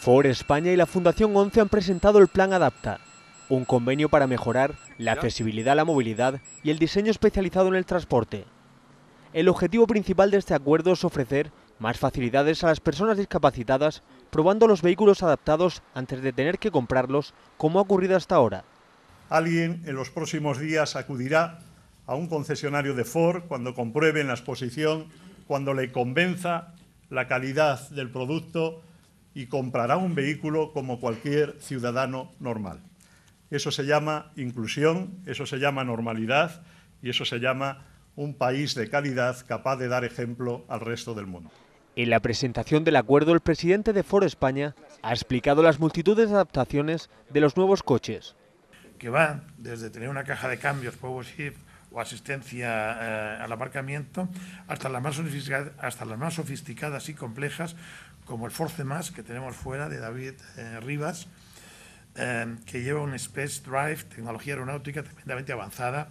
Ford España y la Fundación 11 han presentado el Plan Adapta, un convenio para mejorar la accesibilidad a la movilidad y el diseño especializado en el transporte. El objetivo principal de este acuerdo es ofrecer más facilidades a las personas discapacitadas probando los vehículos adaptados antes de tener que comprarlos, como ha ocurrido hasta ahora. Alguien en los próximos días acudirá a un concesionario de Ford cuando compruebe en la exposición, cuando le convenza la calidad del producto y comprará un vehículo como cualquier ciudadano normal. Eso se llama inclusión, eso se llama normalidad y eso se llama un país de calidad capaz de dar ejemplo al resto del mundo. En la presentación del acuerdo, el presidente de Foro España ha explicado las multitudes de adaptaciones de los nuevos coches. Que va desde tener una caja de cambios Power Shift o asistencia eh, al aparcamiento, hasta las, más sofisticadas, hasta las más sofisticadas y complejas, como el Force Más que tenemos fuera de David eh, Rivas, eh, que lleva un Space Drive, tecnología aeronáutica tremendamente avanzada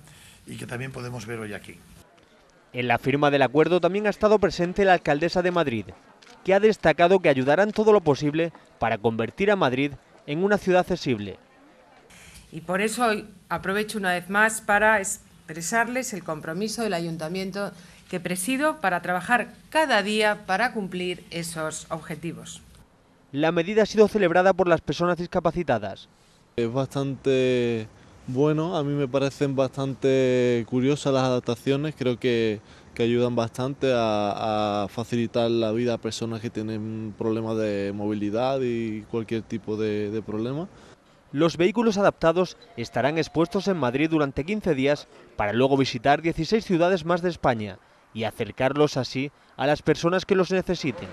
y que también podemos ver hoy aquí. En la firma del acuerdo también ha estado presente la alcaldesa de Madrid, que ha destacado que ayudarán todo lo posible para convertir a Madrid en una ciudad accesible. Y por eso hoy aprovecho una vez más para expresarles el compromiso del ayuntamiento que presido para trabajar cada día para cumplir esos objetivos. La medida ha sido celebrada por las personas discapacitadas. Es bastante bueno, a mí me parecen bastante curiosas las adaptaciones, creo que, ayudan bastante a, facilitar la vida a personas que tienen problemas de movilidad y cualquier tipo de problema los vehículos adaptados estarán expuestos en Madrid durante 15 días para luego visitar 16 ciudades más de España y acercarlos así a las personas que los necesiten.